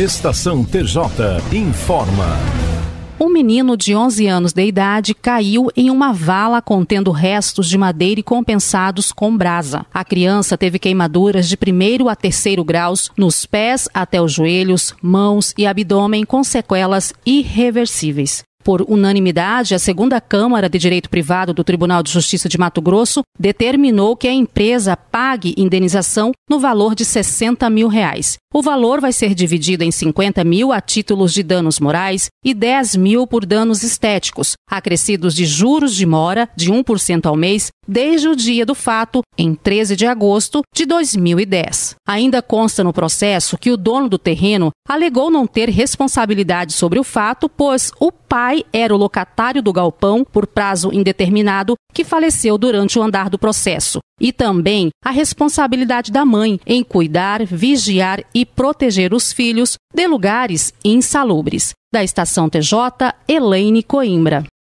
Estação TJ informa. Um menino de 11 anos de idade caiu em uma vala contendo restos de madeira e compensados com brasa. A criança teve queimaduras de primeiro a terceiro graus nos pés até os joelhos, mãos e abdômen com sequelas irreversíveis. Por unanimidade, a segunda Câmara de Direito Privado do Tribunal de Justiça de Mato Grosso determinou que a empresa pague indenização no valor de 60 mil reais. O valor vai ser dividido em 50 mil a títulos de danos morais e 10 mil por danos estéticos, acrescidos de juros de mora de 1% ao mês desde o dia do fato, em 13 de agosto de 2010. Ainda consta no processo que o dono do terreno alegou não ter responsabilidade sobre o fato, pois o pai era o locatário do galpão por prazo indeterminado que faleceu durante o andar do processo e também a responsabilidade da mãe em cuidar, vigiar e proteger os filhos de lugares insalubres. Da Estação TJ, Elaine Coimbra.